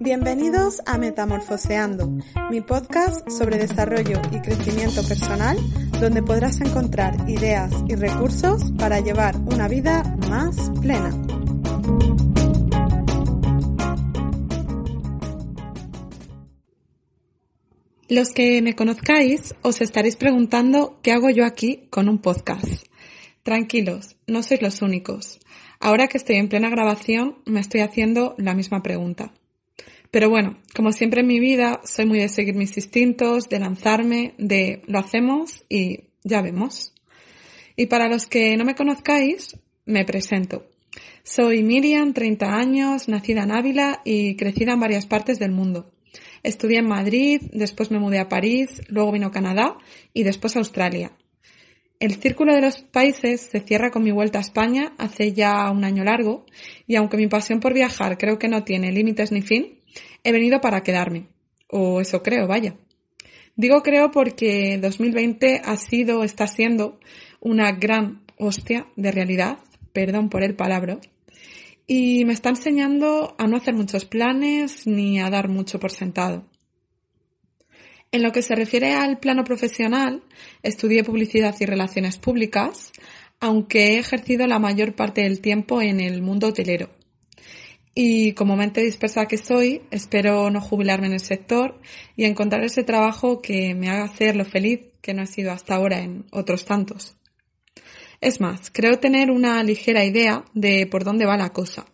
Bienvenidos a Metamorfoseando, mi podcast sobre desarrollo y crecimiento personal, donde podrás encontrar ideas y recursos para llevar una vida más plena. Los que me conozcáis os estaréis preguntando qué hago yo aquí con un podcast. Tranquilos, no sois los únicos. Ahora que estoy en plena grabación, me estoy haciendo la misma pregunta. Pero bueno, como siempre en mi vida, soy muy de seguir mis instintos, de lanzarme, de lo hacemos y ya vemos. Y para los que no me conozcáis, me presento. Soy Miriam, 30 años, nacida en Ávila y crecida en varias partes del mundo. Estudié en Madrid, después me mudé a París, luego vino a Canadá y después a Australia. El círculo de los países se cierra con mi vuelta a España hace ya un año largo y aunque mi pasión por viajar creo que no tiene límites ni fin, he venido para quedarme. O eso creo, vaya. Digo creo porque 2020 ha sido, está siendo una gran hostia de realidad, perdón por el palabra, y me está enseñando a no hacer muchos planes ni a dar mucho por sentado. En lo que se refiere al plano profesional, estudié publicidad y relaciones públicas, aunque he ejercido la mayor parte del tiempo en el mundo hotelero. Y como mente dispersa que soy, espero no jubilarme en el sector y encontrar ese trabajo que me haga ser lo feliz que no he sido hasta ahora en otros tantos. Es más, creo tener una ligera idea de por dónde va la cosa.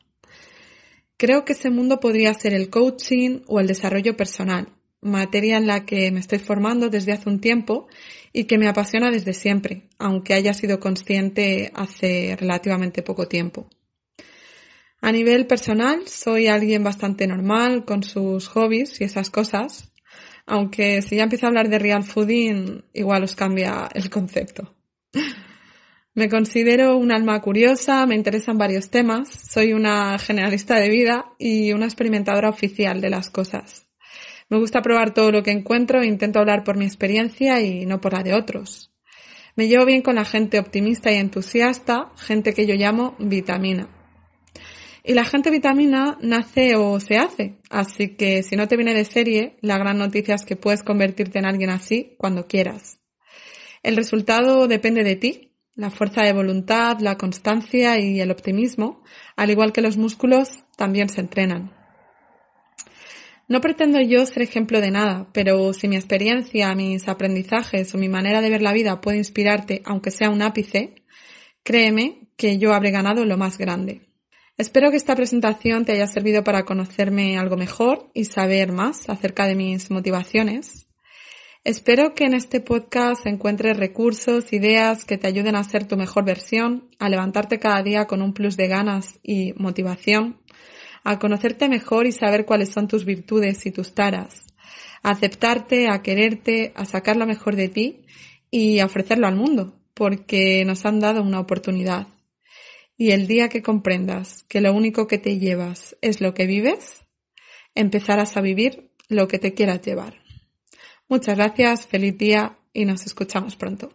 Creo que ese mundo podría ser el coaching o el desarrollo personal, materia en la que me estoy formando desde hace un tiempo y que me apasiona desde siempre, aunque haya sido consciente hace relativamente poco tiempo. A nivel personal, soy alguien bastante normal con sus hobbies y esas cosas, aunque si ya empiezo a hablar de real fooding, igual os cambia el concepto. Me considero un alma curiosa, me interesan varios temas, soy una generalista de vida y una experimentadora oficial de las cosas. Me gusta probar todo lo que encuentro e intento hablar por mi experiencia y no por la de otros. Me llevo bien con la gente optimista y entusiasta, gente que yo llamo vitamina. Y la gente vitamina nace o se hace, así que si no te viene de serie, la gran noticia es que puedes convertirte en alguien así cuando quieras. El resultado depende de ti, la fuerza de voluntad, la constancia y el optimismo, al igual que los músculos, también se entrenan. No pretendo yo ser ejemplo de nada, pero si mi experiencia, mis aprendizajes o mi manera de ver la vida puede inspirarte, aunque sea un ápice, créeme que yo habré ganado lo más grande. Espero que esta presentación te haya servido para conocerme algo mejor y saber más acerca de mis motivaciones. Espero que en este podcast encuentres recursos, ideas que te ayuden a ser tu mejor versión, a levantarte cada día con un plus de ganas y motivación a conocerte mejor y saber cuáles son tus virtudes y tus taras, a aceptarte, a quererte, a sacar lo mejor de ti y a ofrecerlo al mundo, porque nos han dado una oportunidad. Y el día que comprendas que lo único que te llevas es lo que vives, empezarás a vivir lo que te quieras llevar. Muchas gracias, feliz día y nos escuchamos pronto.